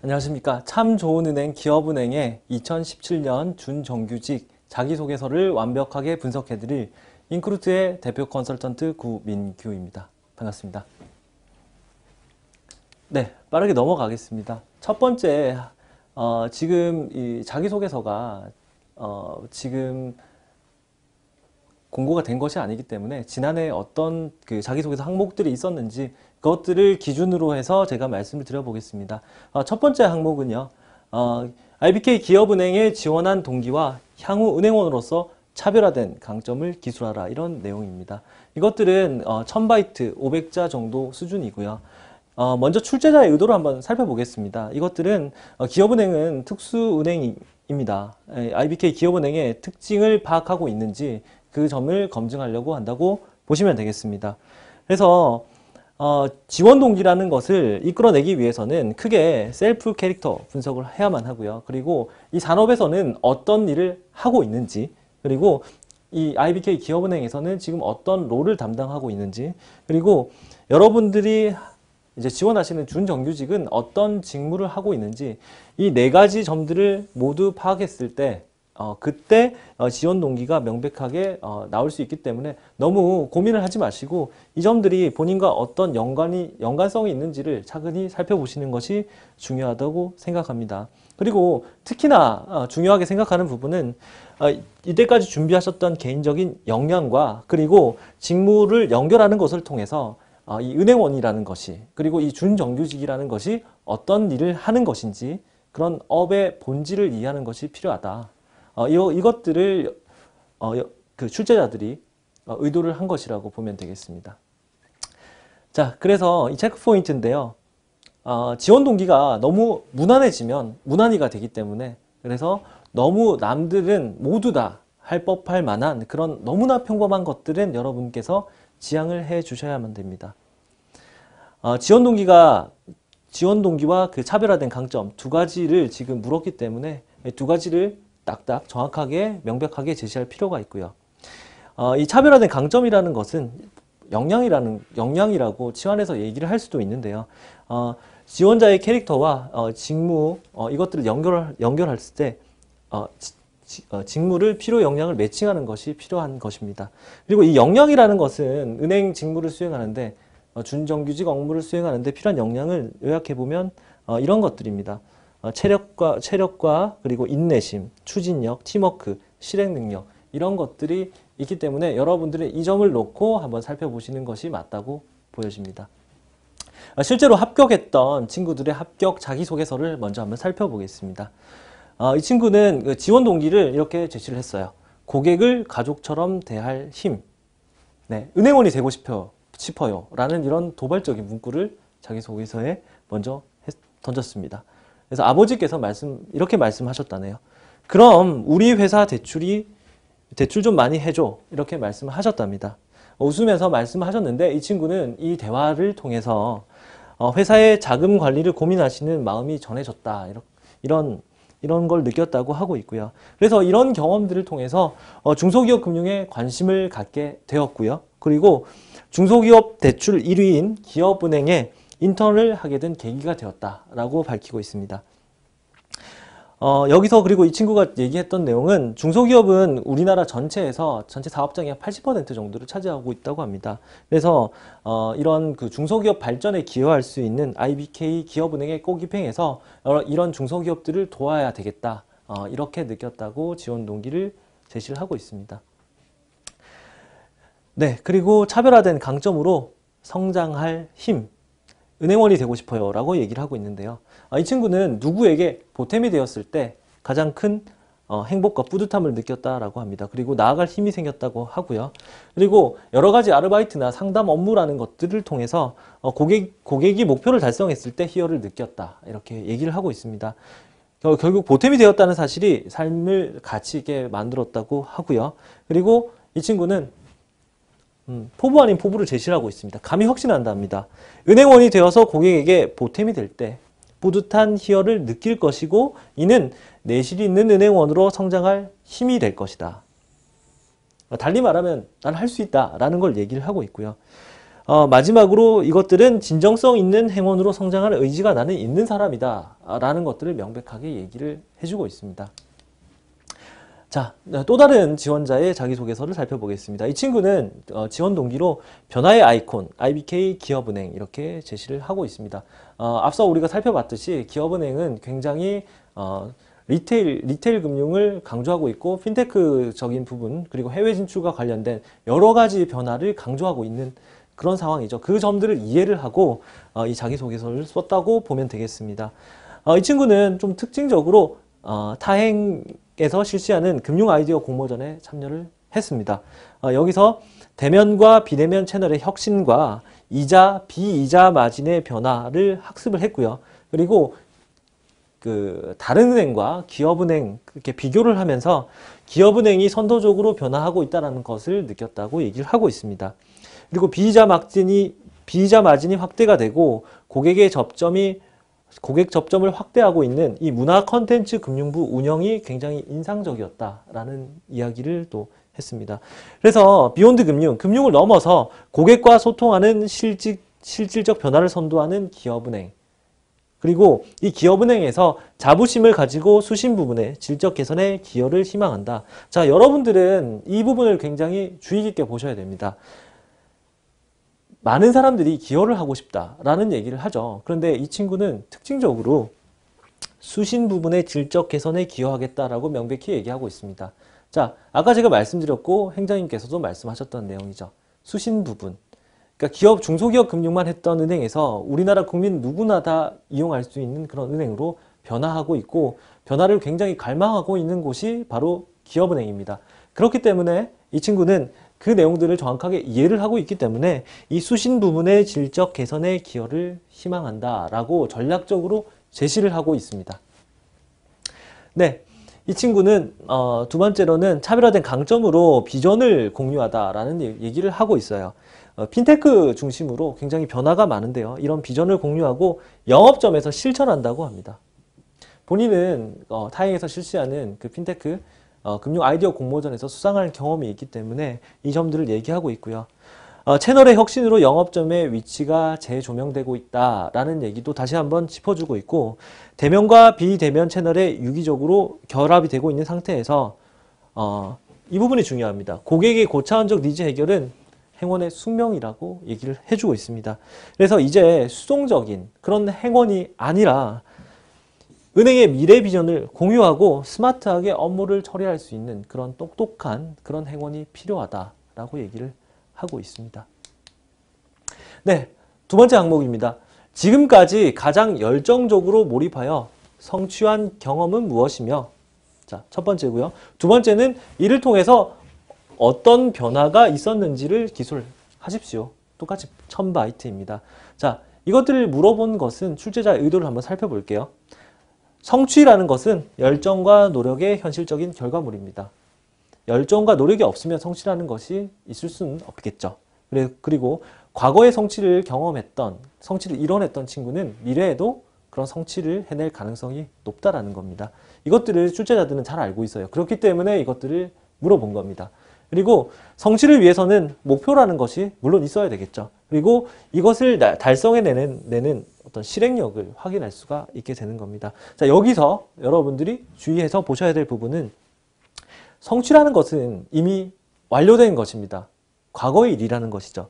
안녕하십니까. 참 좋은 은행 기업은행의 2017년 준정규직 자기소개서를 완벽하게 분석해드릴 인크루트의 대표 컨설턴트 구민규입니다. 반갑습니다. 네, 빠르게 넘어가겠습니다. 첫 번째, 어, 지금 이 자기소개서가 어, 지금 공고가 된 것이 아니기 때문에 지난해 어떤 그 자기소개서 항목들이 있었는지 그것들을 기준으로 해서 제가 말씀을 드려보겠습니다. 어, 첫 번째 항목은요. 어, IBK 기업은행에 지원한 동기와 향후 은행원으로서 차별화된 강점을 기술하라 이런 내용입니다. 이것들은 어, 1000바이트 500자 정도 수준이고요. 어, 먼저 출제자의 의도를 한번 살펴보겠습니다. 이것들은 어, 기업은행은 특수은행입니다. IBK 기업은행의 특징을 파악하고 있는지 그 점을 검증하려고 한다고 보시면 되겠습니다. 그래서 어, 지원 동기라는 것을 이끌어내기 위해서는 크게 셀프 캐릭터 분석을 해야만 하고요. 그리고 이 산업에서는 어떤 일을 하고 있는지 그리고 이 IBK 기업은행에서는 지금 어떤 롤을 담당하고 있는지 그리고 여러분들이 이제 지원하시는 준정규직은 어떤 직무를 하고 있는지 이 네 가지 점들을 모두 파악했을 때 어, 그때 어, 지원 동기가 명백하게 어, 나올 수 있기 때문에 너무 고민을 하지 마시고 이 점들이 본인과 어떤 연관이 연관성이 있는지를 차근히 살펴보시는 것이 중요하다고 생각합니다. 그리고 특히나 어, 중요하게 생각하는 부분은 어, 이때까지 준비하셨던 개인적인 역량과 그리고 직무를 연결하는 것을 통해서 어, 이 은행원이라는 것이 그리고 이 준정규직이라는 것이 어떤 일을 하는 것인지 그런 업의 본질을 이해하는 것이 필요하다. 어, 요, 이것들을 어, 그 출제자들이 어, 의도를 한 것이라고 보면 되겠습니다. 자, 그래서 이 체크 포인트인데요. 어, 지원 동기가 너무 무난해지면 무난이가 되기 때문에 그래서 너무 남들은 모두 다 할 법할 만한 그런 너무나 평범한 것들은 여러분께서 지향을 해 주셔야만 됩니다. 어, 지원 동기가 지원 동기와 그 차별화된 강점 두 가지를 지금 물었기 때문에 두 가지를 딱딱 정확하게 명백하게 제시할 필요가 있고요. 어, 이 차별화된 강점이라는 것은 역량이라는 역량이라고 치환해서 얘기를 할 수도 있는데요. 어, 지원자의 캐릭터와 어, 직무 어, 이것들을 연결 연결했을 때 어, 지, 지, 어, 직무를 필요 역량을 매칭하는 것이 필요한 것입니다. 그리고 이 역량이라는 것은 은행 직무를 수행하는데 준정규직 업무를 수행하는데 필요한 역량을 요약해 보면 이런 것들입니다. 어, 체력과 체력과 그리고 인내심, 추진력, 팀워크, 실행 능력 이런 것들이 있기 때문에 여러분들이 이 점을 놓고 한번 살펴보시는 것이 맞다고 보여집니다. 아, 실제로 합격했던 친구들의 합격 자기소개서를 먼저 한번 살펴보겠습니다. 아, 이 친구는 그 지원 동기를 이렇게 제시를 했어요. 고객을 가족처럼 대할 힘, 네, 은행원이 되고 싶어요, 싶어요 라는 이런 도발적인 문구를 자기소개서에 먼저 던졌습니다. 그래서 아버지께서 말씀 이렇게 말씀하셨다네요. 그럼 우리 회사 대출이 대출 좀 많이 해줘 이렇게 말씀하셨답니다. 웃으면서 말씀하셨는데 이 친구는 이 대화를 통해서 어, 회사의 자금 관리를 고민하시는 마음이 전해졌다 이런 이런 걸 느꼈다고 하고 있고요. 그래서 이런 경험들을 통해서 어, 중소기업 금융에 관심을 갖게 되었고요. 그리고 중소기업 대출 1위인 기업은행에 인턴을 하게 된 계기가 되었다라고 밝히고 있습니다. 어, 여기서 그리고 이 친구가 얘기했던 내용은 중소기업은 우리나라 전체에서 전체 사업장의 80% 정도를 차지하고 있다고 합니다. 그래서 어, 이런 그 중소기업 발전에 기여할 수 있는 IBK 기업은행에 꼭 입행해서 이런 중소기업들을 도와야 되겠다. 어, 이렇게 느꼈다고 지원 동기를 제시를 하고 있습니다. 네, 그리고 차별화된 강점으로 성장할 힘, 은행원이 되고 싶어요 라고 얘기를 하고 있는데요 아, 이 친구는 누구에게 보탬이 되었을 때 가장 큰 어, 행복과 뿌듯함을 느꼈다라고 합니다. 그리고 나아갈 힘이 생겼다고 하고요. 그리고 여러 가지 아르바이트나 상담 업무라는 것들을 통해서 어, 고객, 고객이 목표를 달성했을 때 희열을 느꼈다 이렇게 얘기를 하고 있습니다. 어, 결국 보탬이 되었다는 사실이 삶을 가치 있게 만들었다고 하고요. 그리고 이 친구는 음, 포부 아닌 포부를 제시하고 있습니다. 감히 확신한답니다. 은행원이 되어서 고객에게 보탬이 될 때 뿌듯한 희열을 느낄 것이고 이는 내실 있는 은행원으로 성장할 힘이 될 것이다. 달리 말하면 난 할 수 있다 라는 걸 얘기를 하고 있고요. 어, 마지막으로 이것들은 진정성 있는 행원으로 성장할 의지가 나는 있는 사람이다 라는 것들을 명백하게 얘기를 해주고 있습니다. 자, 또 다른 지원자의 자기소개서를 살펴보겠습니다. 이 친구는 어, 지원 동기로 변화의 아이콘, IBK 기업은행 이렇게 제시를 하고 있습니다. 어, 앞서 우리가 살펴봤듯이 기업은행은 굉장히 어, 리테일, 리테일 금융을 강조하고 있고 핀테크적인 부분 그리고 해외 진출과 관련된 여러 가지 변화를 강조하고 있는 그런 상황이죠. 그 점들을 이해를 하고 어, 이 자기소개서를 썼다고 보면 되겠습니다. 어, 이 친구는 좀 특징적으로 어, 타행 에서 실시하는 금융 아이디어 공모전에 참여를 했습니다. 어, 여기서 대면과 비대면 채널의 혁신과 이자, 비이자 마진의 변화를 학습을 했고요. 그리고 그 다른 은행과 기업은행 이렇게 비교를 하면서 기업은행이 선도적으로 변화하고 있다는 것을 느꼈다고 얘기를 하고 있습니다. 그리고 비이자 마진이 비이자 마진이 확대가 되고 고객의 접점이 고객 접점을 확대하고 있는 이 문화 컨텐츠 금융부 운영이 굉장히 인상적이었다라는 이야기를 또 했습니다. 그래서 비욘드 금융, 금융을 넘어서 고객과 소통하는 실질, 실질적 변화를 선도하는 기업은행 그리고 이 기업은행에서 자부심을 가지고 수신 부분의 질적 개선에 기여를 희망한다. 자, 여러분들은 이 부분을 굉장히 주의 깊게 보셔야 됩니다. 많은 사람들이 기여를 하고 싶다라는 얘기를 하죠. 그런데 이 친구는 특징적으로 수신 부분의 질적 개선에 기여하겠다라고 명백히 얘기하고 있습니다. 자, 아까 제가 말씀드렸고 행장님께서도 말씀하셨던 내용이죠. 수신 부분. 그러니까 기업 중소기업 금융만 했던 은행에서 우리나라 국민 누구나 다 이용할 수 있는 그런 은행으로 변화하고 있고 변화를 굉장히 갈망하고 있는 곳이 바로 기업은행입니다. 그렇기 때문에 이 친구는 그 내용들을 정확하게 이해를 하고 있기 때문에 이 수신 부분의 질적 개선에 기여를 희망한다 라고 전략적으로 제시를 하고 있습니다. 네, 이 친구는 어, 두 번째로는 차별화된 강점으로 비전을 공유하다라는 얘기를 하고 있어요. 어, 핀테크 중심으로 굉장히 변화가 많은데요. 이런 비전을 공유하고 영업점에서 실천한다고 합니다. 본인은 어, 타행에서 실시하는 그 핀테크 어, 금융 아이디어 공모전에서 수상할 경험이 있기 때문에 이 점들을 얘기하고 있고요. 어, 채널의 혁신으로 영업점의 위치가 재조명되고 있다라는 얘기도 다시 한번 짚어주고 있고 대면과 비대면 채널의 유기적으로 결합이 되고 있는 상태에서 어, 이 부분이 중요합니다. 고객의 고차원적 니즈 해결은 행원의 숙명이라고 얘기를 해주고 있습니다. 그래서 이제 수동적인 그런 행원이 아니라 은행의 미래 비전을 공유하고 스마트하게 업무를 처리할 수 있는 그런 똑똑한 그런 행원이 필요하다라고 얘기를 하고 있습니다. 네, 두 번째 항목입니다. 지금까지 가장 열정적으로 몰입하여 성취한 경험은 무엇이며 자, 첫 번째고요. 두 번째는 이를 통해서 어떤 변화가 있었는지를 기술하십시오. 똑같이 1000바이트입니다. 자, 이것들을 물어본 것은 출제자의 의도를 한번 살펴볼게요. 성취라는 것은 열정과 노력의 현실적인 결과물입니다. 열정과 노력이 없으면 성취라는 것이 있을 수는 없겠죠. 그리고 과거의 성취를 경험했던, 성취를 이뤄냈던 친구는 미래에도 그런 성취를 해낼 가능성이 높다라는 겁니다. 이것들을 출제자들은 잘 알고 있어요. 그렇기 때문에 이것들을 물어본 겁니다. 그리고 성취를 위해서는 목표라는 것이 물론 있어야 되겠죠. 그리고 이것을 달성해내는 내는 어떤 실행력을 확인할 수가 있게 되는 겁니다. 자, 여기서 여러분들이 주의해서 보셔야 될 부분은 성취라는 것은 이미 완료된 것입니다. 과거의 일이라는 것이죠.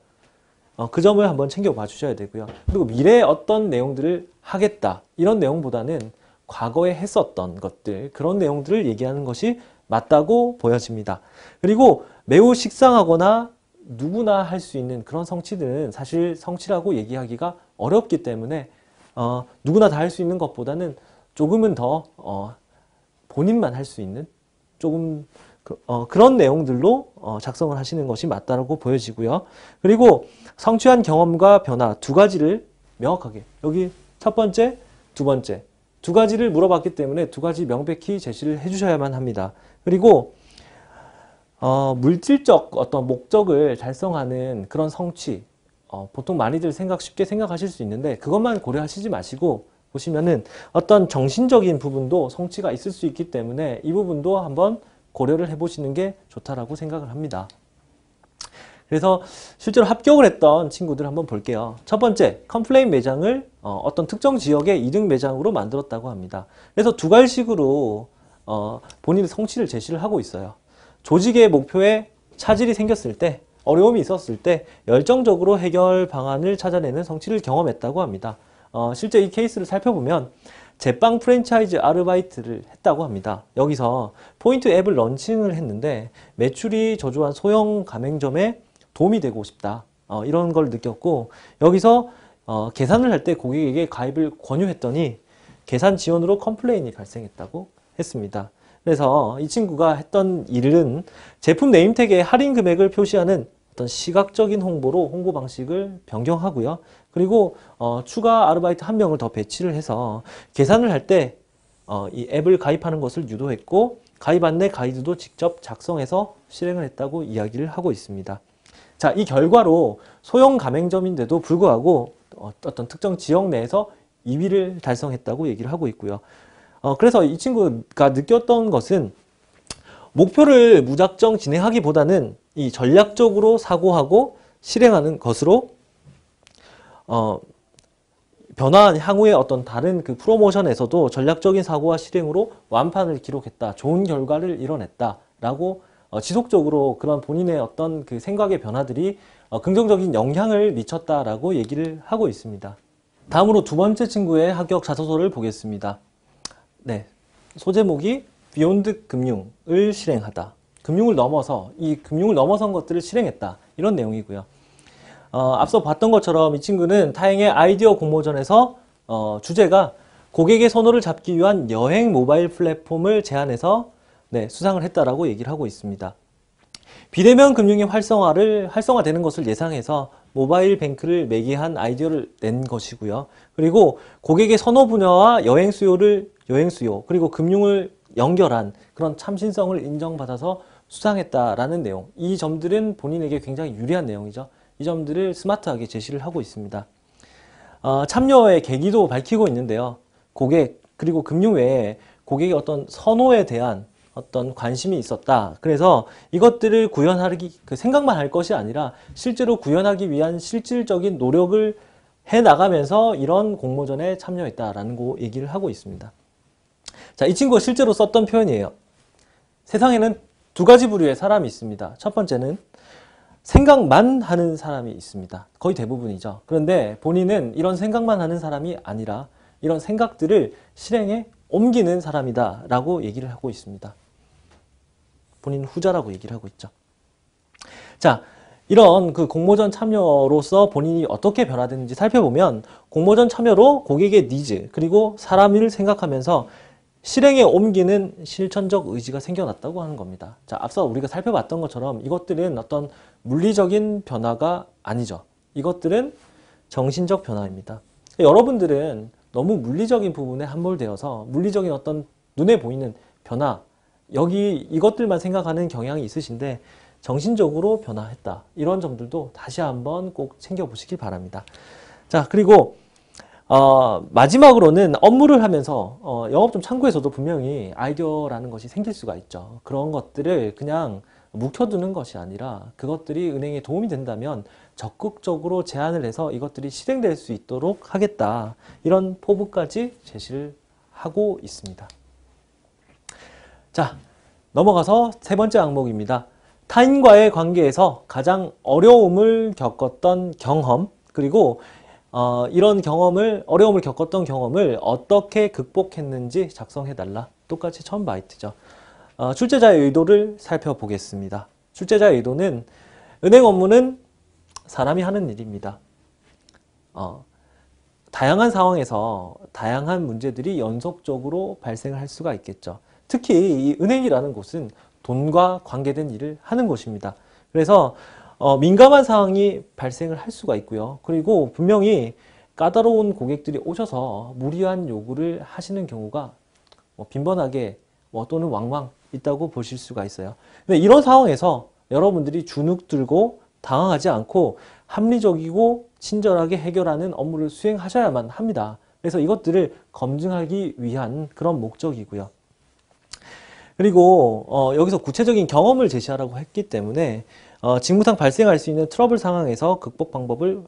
어, 그 점을 한번 챙겨봐 주셔야 되고요. 그리고 미래에 어떤 내용들을 하겠다 이런 내용보다는 과거에 했었던 것들 그런 내용들을 얘기하는 것이 맞다고 보여집니다. 그리고 매우 식상하거나 누구나 할 수 있는 그런 성취들은 사실 성취라고 얘기하기가 어렵기 때문에 어, 누구나 다 할 수 있는 것보다는 조금은 더 어, 본인만 할 수 있는 조금 그, 어, 런 내용들로 어, 작성을 하시는 것이 맞다고 라 보여지고요. 그리고 성취한 경험과 변화 두 가지를 명확하게 여기 첫 번째, 두 번째 두 가지를 물어봤기 때문에 두 가지 명백히 제시를 해주셔야만 합니다. 그리고 어, 물질적 어떤 목적을 달성하는 그런 성취 어, 보통 많이들 생각 쉽게 생각하실 수 있는데 그것만 고려하시지 마시고 보시면은 어떤 정신적인 부분도 성취가 있을 수 있기 때문에 이 부분도 한번 고려를 해보시는 게 좋다라고 생각을 합니다. 그래서 실제로 합격을 했던 친구들 한번 볼게요. 첫 번째, 컴플레인 매장을 어, 떤 특정 지역의 이등 매장으로 만들었다고 합니다. 그래서 두 갈식으로 어, 본인의 성취를 제시를 하고 있어요. 조직의 목표에 차질이 생겼을 때 어려움이 있었을 때 열정적으로 해결 방안을 찾아내는 성취를 경험했다고 합니다. 어, 실제 이 케이스를 살펴보면 제빵 프랜차이즈 아르바이트를 했다고 합니다. 여기서 포인트 앱을 런칭을 했는데 매출이 저조한 소형 가맹점에 도움이 되고 싶다. 어, 이런 걸 느꼈고 여기서 어, 계산을 할 때 고객에게 가입을 권유했더니 계산 지원으로 컴플레인이 발생했다고 했습니다. 그래서 이 친구가 했던 일은 제품 네임택에 할인 금액을 표시하는 어떤 시각적인 홍보로 홍보 방식을 변경하고요. 그리고 어, 추가 아르바이트 한 명을 더 배치를 해서 계산을 할때 어, 이 앱을 가입하는 것을 유도했고 가입 안내 가이드도 직접 작성해서 실행을 했다고 이야기를 하고 있습니다. 자, 이 결과로 소형 가맹점인데도 불구하고 어, 어떤 특정 지역 내에서 2위를 달성했다고 얘기를 하고 있고요. 어, 그래서 이 친구가 느꼈던 것은 목표를 무작정 진행하기보다는 이 전략적으로 사고하고 실행하는 것으로 어, 변화한 향후에 어떤 다른 그 프로모션에서도 전략적인 사고와 실행으로 완판을 기록했다. 좋은 결과를 이뤄냈다. 라고 어, 지속적으로 그런 본인의 어떤 그 생각의 변화들이 어, 긍정적인 영향을 미쳤다라고 얘기를 하고 있습니다. 다음으로 두 번째 친구의 합격 자소서를 보겠습니다. 네, 소제목이 비욘드 금융을 실행하다. 금융을 넘어서 이 금융을 넘어선 것들을 실행했다. 이런 내용이고요. 어, 앞서 봤던 것처럼 이 친구는 타행의 아이디어 공모전에서 어, 주제가 고객의 선호를 잡기 위한 여행 모바일 플랫폼을 제안해서 네, 수상을 했다라고 얘기를 하고 있습니다. 비대면 금융의 활성화를 활성화되는 것을 예상해서 모바일 뱅크를 매개한 아이디어를 낸 것이고요. 그리고 고객의 선호 분야와 여행 수요를 여행 수요 그리고 금융을 연결한 그런 참신성을 인정받아서 수상했다라는 내용 이 점들은 본인에게 굉장히 유리한 내용이죠. 이 점들을 스마트하게 제시를 하고 있습니다. 어, 참여의 계기도 밝히고 있는데요. 고객 그리고 금융 외에 고객의 어떤 선호에 대한 어떤 관심이 있었다. 그래서 이것들을 구현하기 그 생각만 할 것이 아니라 실제로 구현하기 위한 실질적인 노력을 해 나가면서 이런 공모전에 참여했다라는 거 얘기를 하고 있습니다. 자, 이 친구가 실제로 썼던 표현이에요. 세상에는 두 가지 부류의 사람이 있습니다. 첫 번째는 생각만 하는 사람이 있습니다. 거의 대부분이죠. 그런데 본인은 이런 생각만 하는 사람이 아니라 이런 생각들을 실행에 옮기는 사람이다 라고 얘기를 하고 있습니다. 본인 후자라고 얘기를 하고 있죠. 자, 이런 그 공모전 참여로서 본인이 어떻게 변화되는지 살펴보면 공모전 참여로 고객의 니즈 그리고 사람을 생각하면서 실행에 옮기는 실천적 의지가 생겨났다고 하는 겁니다. 자, 앞서 우리가 살펴봤던 것처럼 이것들은 어떤 물리적인 변화가 아니죠. 이것들은 정신적 변화입니다. 여러분들은 너무 물리적인 부분에 함몰되어서 물리적인 어떤 눈에 보이는 변화, 여기 이것들만 생각하는 경향이 있으신데 정신적으로 변화했다. 이런 점들도 다시 한번 꼭 챙겨보시길 바랍니다. 자, 그리고 어, 마지막으로는 업무를 하면서 어, 영업점 창구에서도 분명히 아이디어라는 것이 생길 수가 있죠. 그런 것들을 그냥 묵혀두는 것이 아니라 그것들이 은행에 도움이 된다면 적극적으로 제안을 해서 이것들이 실행될 수 있도록 하겠다. 이런 포부까지 제시를 하고 있습니다. 자, 넘어가서 세 번째 항목입니다. 타인과의 관계에서 가장 어려움을 겪었던 경험 그리고 어, 이런 경험을 어려움을 겪었던 경험을 어떻게 극복했는지 작성해달라. 똑같이 1000바이트죠. 어, 출제자의 의도를 살펴보겠습니다. 출제자의 의도는 은행 업무는 사람이 하는 일입니다. 어, 다양한 상황에서 다양한 문제들이 연속적으로 발생할 수가 있겠죠. 특히 이 은행이라는 곳은 돈과 관계된 일을 하는 곳입니다. 그래서 어, 민감한 상황이 발생을 할 수가 있고요. 그리고 분명히 까다로운 고객들이 오셔서 무리한 요구를 하시는 경우가 뭐 빈번하게 뭐 또는 왕왕 있다고 보실 수가 있어요. 근데 이런 상황에서 여러분들이 주눅 들고 당황하지 않고 합리적이고 친절하게 해결하는 업무를 수행하셔야만 합니다. 그래서 이것들을 검증하기 위한 그런 목적이고요. 그리고 어, 여기서 구체적인 경험을 제시하라고 했기 때문에 어, 직무상 발생할 수 있는 트러블 상황에서 극복 방법을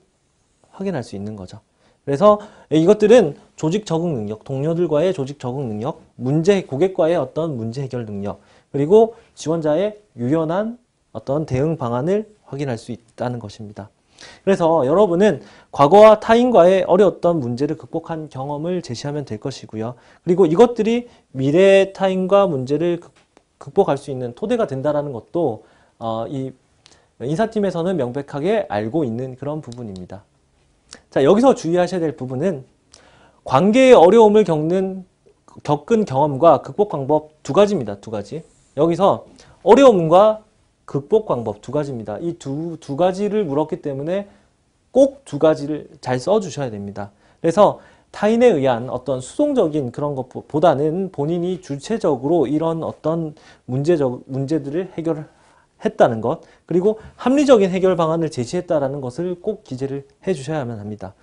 확인할 수 있는 거죠. 그래서 이것들은 조직 적응 능력, 동료들과의 조직 적응 능력, 문제 고객과의 어떤 문제 해결 능력, 그리고 지원자의 유연한 어떤 대응 방안을 확인할 수 있다는 것입니다. 그래서 여러분은 과거와 타인과의 어려웠던 문제를 극복한 경험을 제시하면 될 것이고요. 그리고 이것들이 미래의 타인과 문제를 극복할 수 있는 토대가 된다는 것도 어, 이 인사팀에서는 명백하게 알고 있는 그런 부분입니다. 자 여기서 주의하셔야 될 부분은 관계의 어려움을 겪는 겪은 경험과 극복 방법 두 가지입니다. 두 가지. 여기서 어려움과 극복 방법 두 가지입니다. 이 두 두 가지를 물었기 때문에 꼭 두 가지를 잘 써주셔야 됩니다. 그래서 타인에 의한 어떤 수동적인 그런 것보다는 본인이 주체적으로 이런 어떤 문제적 문제들을 해결을 했다는 것 그리고 합리적인 해결 방안을 제시했다라는 것을 꼭 기재를 해주셔야 합니다.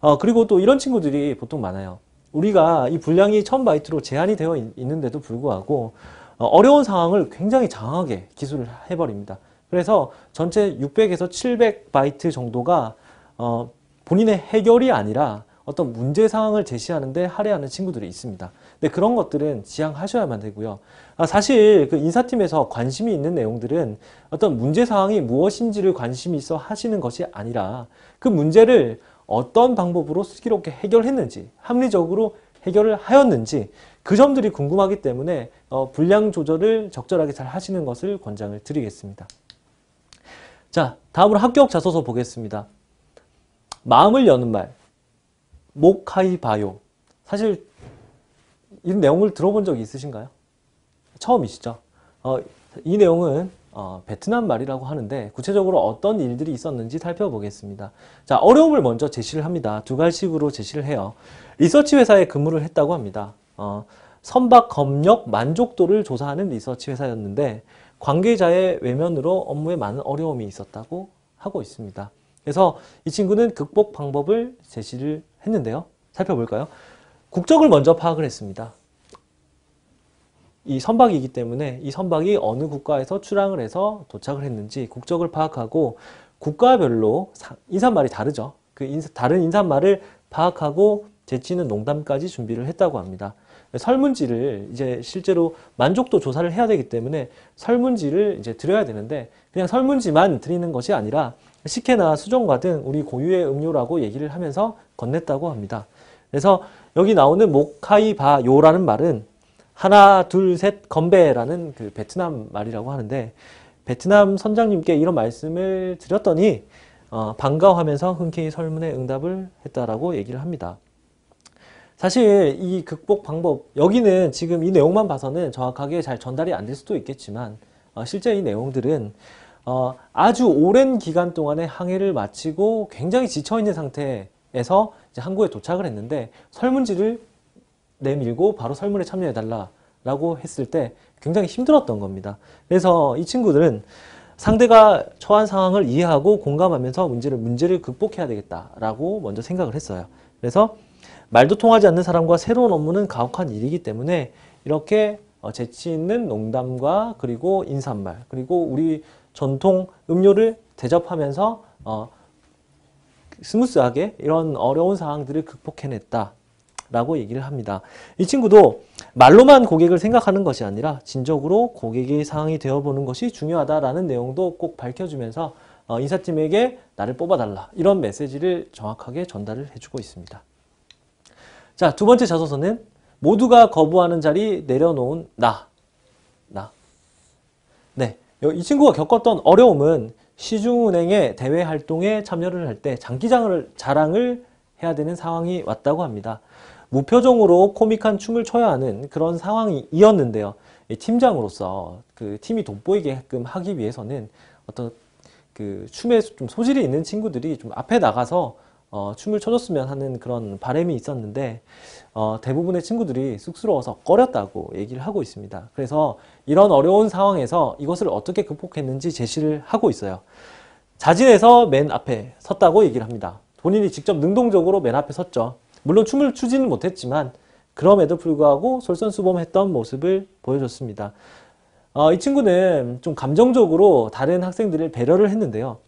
어, 그리고 또 이런 친구들이 보통 많아요. 우리가 이 분량이 1000바이트로 제한이 되어 있는데도 불구하고 어, 어려운 상황을 굉장히 장하게 기술을 해버립니다. 그래서 전체 600에서 700바이트 정도가 어, 본인의 해결이 아니라 어떤 문제 상황을 제시하는데 할애하는 친구들이 있습니다. 근데 네, 그런 것들은 지향하셔야만 되고요. 아, 사실 그 인사팀에서 관심이 있는 내용들은 어떤 문제사항이 무엇인지를 관심 있어 하시는 것이 아니라 그 문제를 어떤 방법으로 슬기롭게 해결했는지 합리적으로 해결을 하였는지 그 점들이 궁금하기 때문에 어, 분량 조절을 적절하게 잘 하시는 것을 권장을 드리겠습니다. 자, 다음으로 합격 자소서 보겠습니다. 마음을 여는 말, 목하이바요. 사실 이 내용을 들어본 적이 있으신가요? 처음이시죠? 어, 이 내용은 어, 베트남 말이라고 하는데 구체적으로 어떤 일들이 있었는지 살펴보겠습니다. 자, 어려움을 먼저 제시를 합니다. 두가식으로 제시를 해요. 리서치 회사에 근무를 했다고 합니다. 어, 선박 검역 만족도를 조사하는 리서치 회사였는데 관계자의 외면으로 업무에 많은 어려움이 있었다고 하고 있습니다. 그래서 이 친구는 극복 방법을 제시를 했는데요. 살펴볼까요? 국적을 먼저 파악을 했습니다. 이 선박이기 때문에 이 선박이 어느 국가에서 출항을 해서 도착을 했는지 국적을 파악하고 국가별로 인사말이 다르죠. 그 인사, 다른 인사말을 파악하고 제치는 농담까지 준비를 했다고 합니다. 설문지를 이제 실제로 만족도 조사를 해야 되기 때문에 설문지를 이제 드려야 되는데 그냥 설문지만 드리는 것이 아니라 식혜나 수정과 등 우리 고유의 음료라고 얘기를 하면서 건넸다고 합니다. 그래서 여기 나오는 모카이바요라는 말은 하나, 둘, 셋, 건배라는 그 베트남 말이라고 하는데 베트남 선장님께 이런 말씀을 드렸더니 어, 반가워하면서 흔쾌히 설문에 응답을 했다라고 얘기를 합니다. 사실 이 극복 방법 여기는 지금 이 내용만 봐서는 정확하게 잘 전달이 안 될 수도 있겠지만 어, 실제 이 내용들은 어, 아주 오랜 기간 동안의 항해를 마치고 굉장히 지쳐있는 상태에서 항구에 도착을 했는데 설문지를 내밀고 바로 설문에 참여해달라라고 했을 때 굉장히 힘들었던 겁니다. 그래서 이 친구들은 상대가 처한 상황을 이해하고 공감하면서 문제를, 문제를 극복해야 되겠다라고 먼저 생각을 했어요. 그래서 말도 통하지 않는 사람과 새로운 업무는 가혹한 일이기 때문에 이렇게 어, 재치 있는 농담과 그리고 인사말 그리고 우리 전통 음료를 대접하면서 어, 스무스하게 이런 어려운 상황들을 극복해냈다 라고 얘기를 합니다. 이 친구도 말로만 고객을 생각하는 것이 아니라 진적으로 고객의 상황이 되어보는 것이 중요하다라는 내용도 꼭 밝혀주면서 어, 인사팀에게 나를 뽑아달라 이런 메시지를 정확하게 전달을 해주고 있습니다. 자, 두 번째 자소서는 모두가 거부하는 자리 내려놓은 나. 나. 네. 이 친구가 겪었던 어려움은 시중은행의 대외 활동에 참여를 할 때 장기장을 자랑을 해야 되는 상황이 왔다고 합니다. 무표정으로 코믹한 춤을 춰야 하는 그런 상황이었는데요. 팀장으로서 그 팀이 돋보이게끔 하기 위해서는 어떤 그 춤에 좀 소질이 있는 친구들이 좀 앞에 나가서 어, 춤을 춰줬으면 하는 그런 바램이 있었는데 어, 대부분의 친구들이 쑥스러워서 꺼렸다고 얘기를 하고 있습니다. 그래서 이런 어려운 상황에서 이것을 어떻게 극복했는지 제시를 하고 있어요. 자진해서 맨 앞에 섰다고 얘기를 합니다. 본인이 직접 능동적으로 맨 앞에 섰죠. 물론 춤을 추지는 못했지만 그럼에도 불구하고 솔선수범했던 모습을 보여줬습니다. 어, 이 친구는 좀 감정적으로 다른 학생들을 배려를 했는데요.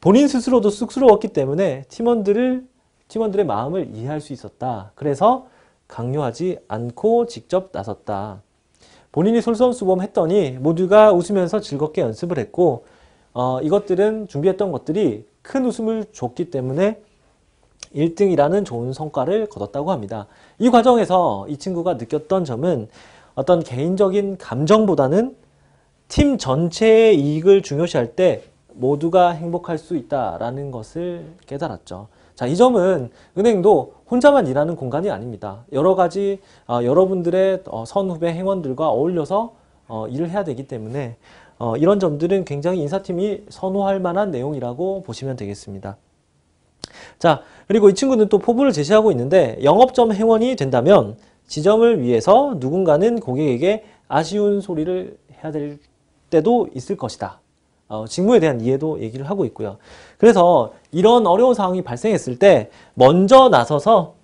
본인 스스로도 쑥스러웠기 때문에 팀원들을 팀원들의 마음을 이해할 수 있었다. 그래서 강요하지 않고 직접 나섰다. 본인이 솔선수범했더니 모두가 웃으면서 즐겁게 연습을 했고 어, 이것들은 준비했던 것들이 큰 웃음을 줬기 때문에 1등이라는 좋은 성과를 거뒀다고 합니다. 이 과정에서 이 친구가 느꼈던 점은 어떤 개인적인 감정보다는 팀 전체의 이익을 중요시할 때 모두가 행복할 수 있다라는 것을 깨달았죠. 자, 이 점은 은행도 혼자만 일하는 공간이 아닙니다. 여러 가지 어, 여러분들의 어, 선후배 행원들과 어울려서 어, 일을 해야 되기 때문에 어, 이런 점들은 굉장히 인사팀이 선호할 만한 내용이라고 보시면 되겠습니다. 자 그리고 이 친구는 또 포부를 제시하고 있는데 영업점 회원이 된다면 지점을 위해서 누군가는 고객에게 아쉬운 소리를 해야 될 때도 있을 것이다. 어, 직무에 대한 이해도 얘기를 하고 있고요. 그래서 이런 어려운 상황이 발생했을 때 먼저 나서서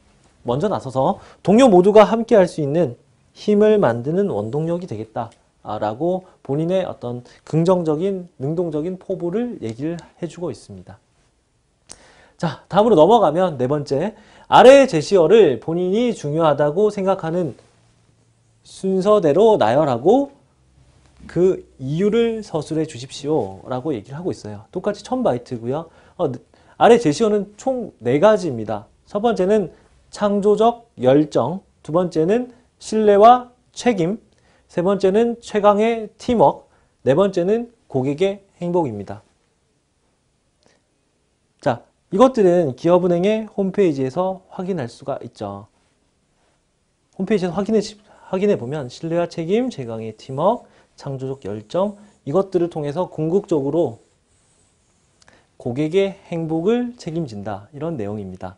먼저 나서서 동료 모두가 함께 할 수 있는 힘을 만드는 원동력이 되겠다라고 아, 본인의 어떤 긍정적인 능동적인 포부를 얘기를 해주고 있습니다. 자 다음으로 넘어가면 네 번째 아래 제시어를 본인이 중요하다고 생각하는 순서대로 나열하고 그 이유를 서술해 주십시오 라고 얘기를 하고 있어요. 똑같이 1000바이트고요. 어, 네, 아래 제시어는 총 4가지입니다. 첫 번째는 창조적 열정, 두 번째는 신뢰와 책임, 세 번째는 최강의 팀워크, 네 번째는 고객의 행복입니다. 자, 이것들은 기업은행의 홈페이지에서 확인할 수가 있죠. 홈페이지에서 확인해, 확인해 보면 신뢰와 책임, 재강의 팀워크, 창조적 열정 이것들을 통해서 궁극적으로 고객의 행복을 책임진다 이런 내용입니다.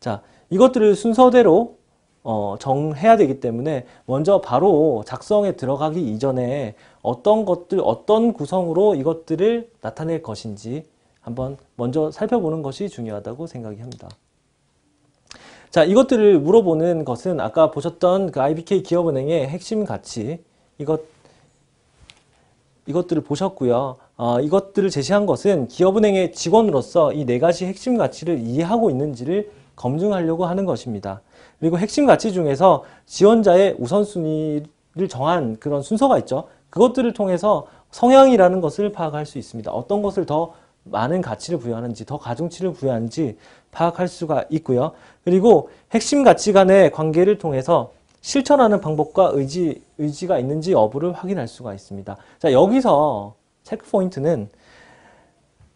자 이것들을 순서대로 어, 정해야 되기 때문에 먼저 바로 작성에 들어가기 이전에 어떤 것들 어떤 구성으로 이것들을 나타낼 것인지 한번 먼저 살펴보는 것이 중요하다고 생각이 합니다. 자, 이것들을 물어보는 것은 아까 보셨던 그 IBK 기업은행의 핵심 가치 이것 이것들을 보셨고요. 어, 이것들을 제시한 것은 기업은행의 직원으로서 이 네 가지 핵심 가치를 이해하고 있는지를 검증하려고 하는 것입니다. 그리고 핵심 가치 중에서 지원자의 우선순위를 정한 그런 순서가 있죠. 그것들을 통해서 성향이라는 것을 파악할 수 있습니다. 어떤 것을 더 많은 가치를 부여하는지 더 가중치를 부여하는지 파악할 수가 있고요. 그리고 핵심 가치 간의 관계를 통해서 실천하는 방법과 의지, 의지가 있는지 여부를 확인할 수가 있습니다. 자, 여기서 체크 포인트는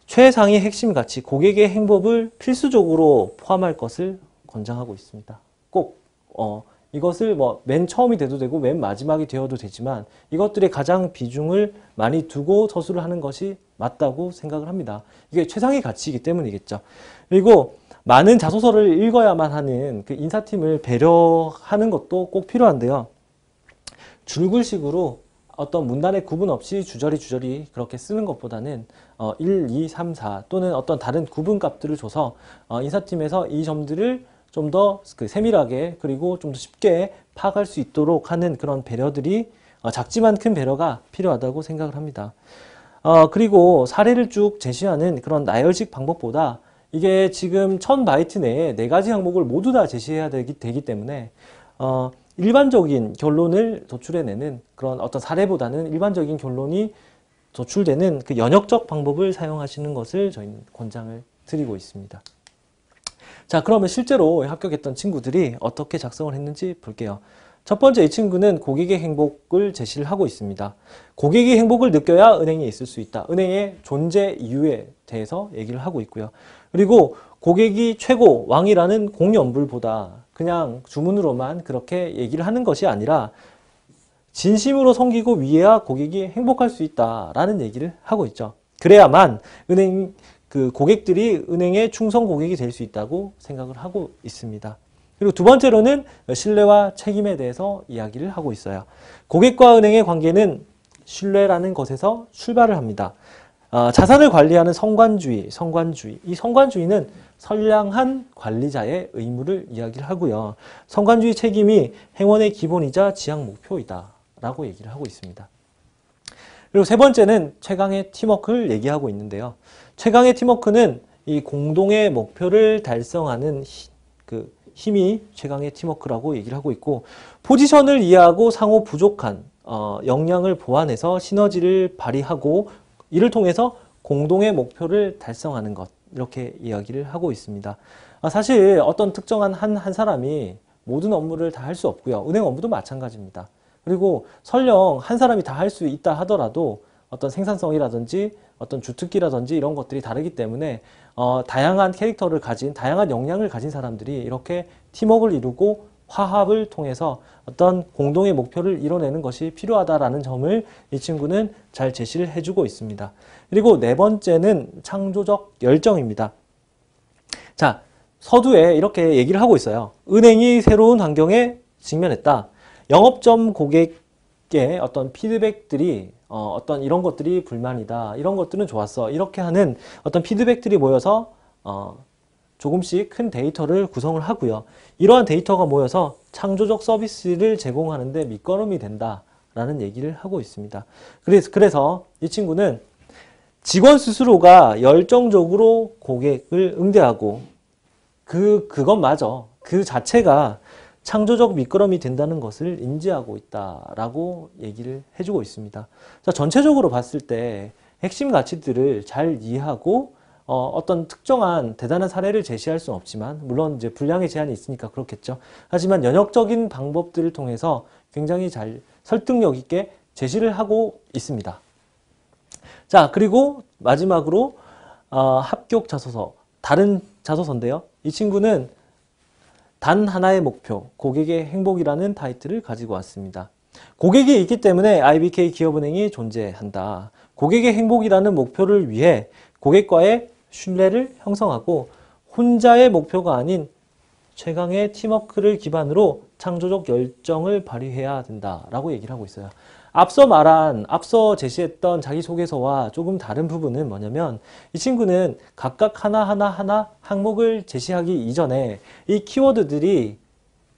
최상위 핵심 가치, 고객의 행복을 필수적으로 포함할 것을 권장하고 있습니다. 꼭, 어, 이것을 뭐 맨 처음이 돼도 되고 맨 마지막이 되어도 되지만 이것들의 가장 비중을 많이 두고 서술을 하는 것이 맞다고 생각을 합니다. 이게 최상의 가치이기 때문이겠죠. 그리고 많은 자소서를 읽어야만 하는 그 인사팀을 배려하는 것도 꼭 필요한데요. 줄글식으로 어떤 문단의 구분 없이 주저리 주저리 그렇게 쓰는 것보다는 어, 1, 2, 3, 4 또는 어떤 다른 구분 값들을 줘서 어, 인사팀에서 이 점들을 좀더 그 세밀하게 그리고 좀 더 쉽게 파악할 수 있도록 하는 그런 배려들이 어, 작지만 큰 배려가 필요하다고 생각을 합니다. 어, 그리고 사례를 쭉 제시하는 그런 나열식 방법보다 이게 지금 천 바이트 내에 네 가지 항목을 모두 다 제시해야 되기, 되기 때문에 어, 일반적인 결론을 도출해내는 그런 어떤 사례보다는 일반적인 결론이 도출되는 그 연역적 방법을 사용하시는 것을 저희는 권장을 드리고 있습니다. 자 그러면 실제로 합격했던 친구들이 어떻게 작성을 했는지 볼게요. 첫 번째 이 친구는 고객의 행복을 제시를 하고 있습니다. 고객이 행복을 느껴야 은행에 있을 수 있다. 은행의 존재 이유에 대해서 얘기를 하고 있고요. 그리고 고객이 최고 왕이라는 공연불보다 그냥 주문으로만 그렇게 얘기를 하는 것이 아니라 진심으로 섬기고 위해야 고객이 행복할 수 있다라는 얘기를 하고 있죠. 그래야만 은행 그 고객들이 은행의 충성 고객이 될 수 있다고 생각을 하고 있습니다. 그리고 두 번째로는 신뢰와 책임에 대해서 이야기를 하고 있어요. 고객과 은행의 관계는 신뢰라는 것에서 출발을 합니다. 어, 자산을 관리하는 성관주의, 성관주의. 이 성관주의는 선량한 관리자의 의무를 이야기를 하고요. 성관주의 책임이 행원의 기본이자 지향 목표이다. 라고 얘기를 하고 있습니다. 그리고 세 번째는 최강의 팀워크를 얘기하고 있는데요. 최강의 팀워크는 이 공동의 목표를 달성하는 히, 그 힘이 최강의 팀워크라고 얘기를 하고 있고 포지션을 이해하고 상호 부족한 어, 역량을 보완해서 시너지를 발휘하고 이를 통해서 공동의 목표를 달성하는 것 이렇게 이야기를 하고 있습니다. 아, 사실 어떤 특정한 한, 한 사람이 모든 업무를 다 할 수 없고요. 은행 업무도 마찬가지입니다. 그리고 설령 한 사람이 다 할 수 있다 하더라도 어떤 생산성이라든지 어떤 주특기라든지 이런 것들이 다르기 때문에 어, 다양한 캐릭터를 가진 다양한 역량을 가진 사람들이 이렇게 팀워크를 이루고 화합을 통해서 어떤 공동의 목표를 이뤄내는 것이 필요하다라는 점을 이 친구는 잘 제시를 해주고 있습니다. 그리고 네 번째는 창조적 열정입니다. 자, 서두에 이렇게 얘기를 하고 있어요. 은행이 새로운 환경에 직면했다. 영업점 고객의 어떤 피드백들이 어, 떤 이런 것들이 불만이다. 이런 것들은 좋았어. 이렇게 하는 어떤 피드백들이 모여서 어, 조금씩 큰 데이터를 구성을 하고요. 이러한 데이터가 모여서 창조적 서비스를 제공하는 데 밑거름이 된다라는 얘기를 하고 있습니다. 그래서, 그래서 이 친구는 직원 스스로가 열정적으로 고객을 응대하고 그 그건 맞아. 그 자체가 창조적 미끄럼이 된다는 것을 인지하고 있다라고 얘기를 해주고 있습니다. 자, 전체적으로 봤을 때 핵심 가치들을 잘 이해하고 어, 떤 특정한 대단한 사례를 제시할 수는 없지만 물론 이제 분량의 제한이 있으니까 그렇겠죠. 하지만 연역적인 방법들을 통해서 굉장히 잘 설득력 있게 제시를 하고 있습니다. 자 그리고 마지막으로 어, 합격 자소서 다른 자소서인데요. 이 친구는 단 하나의 목표, 고객의 행복이라는 타이틀을 가지고 왔습니다. 고객이 있기 때문에 IBK 기업은행이 존재한다. 고객의 행복이라는 목표를 위해 고객과의 신뢰를 형성하고 혼자의 목표가 아닌 최강의 팀워크를 기반으로 창조적 열정을 발휘해야 된다라고 얘기를 하고 있어요. 앞서 말한 앞서 제시했던 자기소개서와 조금 다른 부분은 뭐냐면 이 친구는 각각 하나하나 하나 항목을 제시하기 이전에 이 키워드들이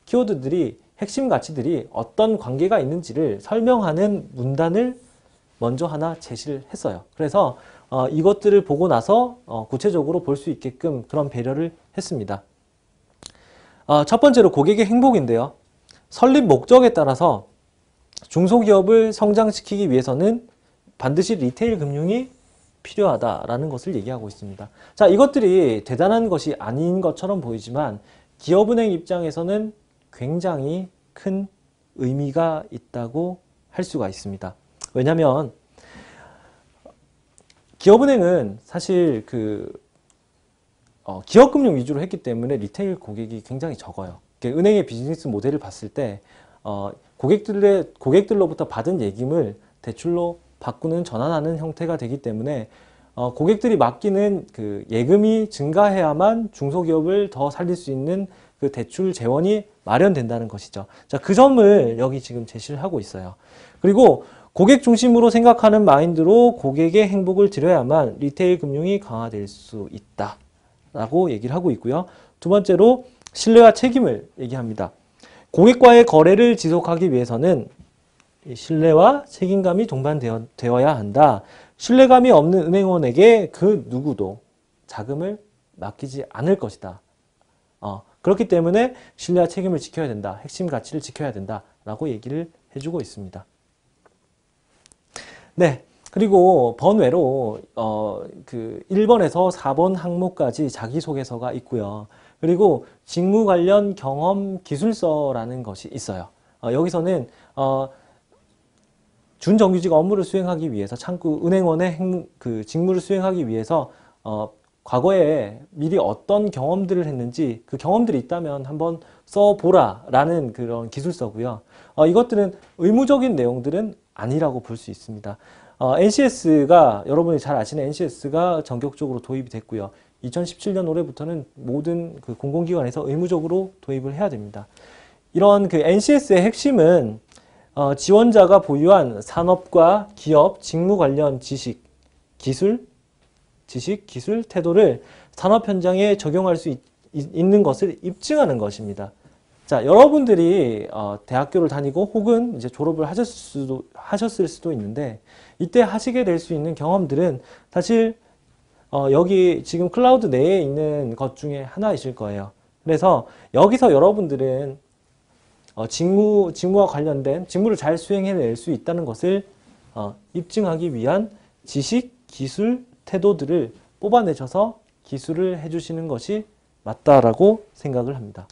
키워드들이 핵심 가치들이 어떤 관계가 있는지를 설명하는 문단을 먼저 하나 제시를 했어요. 그래서 어, 이것들을 보고 나서 어, 구체적으로 볼 수 있게끔 그런 배려를 했습니다. 어, 첫 번째로 고객의 행복인데요. 설립 목적에 따라서 중소기업을 성장시키기 위해서는 반드시 리테일 금융이 필요하다라는 것을 얘기하고 있습니다. 자, 이것들이 대단한 것이 아닌 것처럼 보이지만 기업은행 입장에서는 굉장히 큰 의미가 있다고 할 수가 있습니다. 왜냐하면 기업은행은 사실 그 어, 기업금융 위주로 했기 때문에 리테일 고객이 굉장히 적어요. 은행의 비즈니스 모델을 봤을 때 어, 고객들의, 고객들로부터 받은 예금을 대출로 바꾸는 전환하는 형태가 되기 때문에 어, 고객들이 맡기는 그 예금이 증가해야만 중소기업을 더 살릴 수 있는 그 대출 재원이 마련된다는 것이죠. 자, 그 점을 여기 지금 제시를 하고 있어요. 그리고 고객 중심으로 생각하는 마인드로 고객의 행복을 드려야만 리테일 금융이 강화될 수 있다. 라고 얘기를 하고 있고요. 두 번째로 신뢰와 책임을 얘기합니다. 고객과의 거래를 지속하기 위해서는 신뢰와 책임감이 동반되어야 한다. 신뢰감이 없는 은행원에게 그 누구도 자금을 맡기지 않을 것이다. 어, 그렇기 때문에 신뢰와 책임을 지켜야 된다. 핵심 가치를 지켜야 된다. 라고 얘기를 해주고 있습니다. 네. 그리고 번외로 어, 그 1번에서 4번 항목까지 자기소개서가 있고요. 그리고 직무 관련 경험 기술서라는 것이 있어요. 어, 여기서는 어, 준정규직 업무를 수행하기 위해서 창구 은행원의 행, 그 직무를 수행하기 위해서 어, 과거에 미리 어떤 경험들을 했는지 그 경험들이 있다면 한번 써보라 라는 그런 기술서고요. 어, 이것들은 의무적인 내용들은 아니라고 볼 수 있습니다. 어, NCS가 여러분이 잘 아시는 NCS가 전격적으로 도입이 됐고요. 2017년 올해부터는 모든 그 공공기관에서 의무적으로 도입을 해야 됩니다. 이런 그 NCS의 핵심은 어, 지원자가 보유한 산업과 기업, 직무 관련 지식, 기술, 지식, 기술, 태도를 산업 현장에 적용할 수 있, 는 것을 입증하는 것입니다. 자, 여러분들이 어, 대학교를 다니고 혹은 이제 졸업을 하셨을 수도, 하셨을 수도 있는데 이때 하시게 될 수 있는 경험들은 사실 어, 여기 지금 클라우드 내에 있는 것 중에 하나이실 거예요. 그래서 여기서 여러분들은 어, 직무, 직무와 관련된 직무를 잘 수행해낼 수 있다는 것을 어, 입증하기 위한 지식, 기술, 태도들을 뽑아내셔서 기술을 해주시는 것이 맞다라고 생각을 합니다.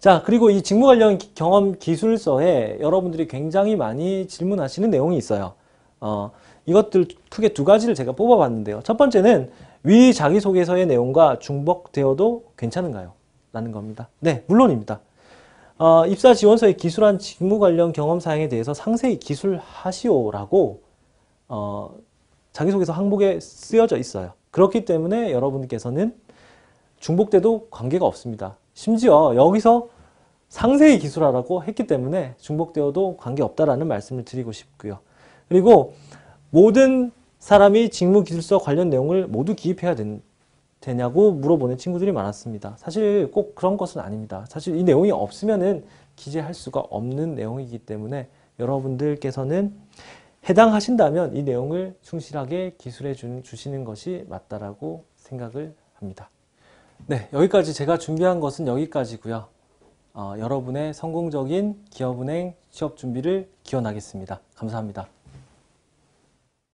자 그리고 이 직무 관련 경험 기술서에 여러분들이 굉장히 많이 질문하시는 내용이 있어요. 어, 이것들 크게 두 가지를 제가 뽑아봤는데요. 첫 번째는 위 자기소개서의 내용과 중복되어도 괜찮은가요? 라는 겁니다. 네, 물론입니다. 어, 입사 지원서의 기술한 직무 관련 경험 사항에 대해서 상세히 기술하시오라고 어, 자기소개서 항목에 쓰여져 있어요. 그렇기 때문에 여러분께서는 중복돼도 관계가 없습니다. 심지어 여기서 상세히 기술하라고 했기 때문에 중복되어도 관계없다라는 말씀을 드리고 싶고요. 그리고 모든 사람이 직무 기술서 관련 내용을 모두 기입해야 된, 되냐고 물어보는 친구들이 많았습니다. 사실 꼭 그런 것은 아닙니다. 사실 이 내용이 없으면은 기재할 수가 없는 내용이기 때문에 여러분들께서는 해당하신다면 이 내용을 충실하게 기술해 주, 시는 것이 맞다라고 생각을 합니다. 네, 여기까지 제가 준비한 것은 여기까지고요. 어, 여러분의 성공적인 기업은행 취업 준비를 기원하겠습니다. 감사합니다.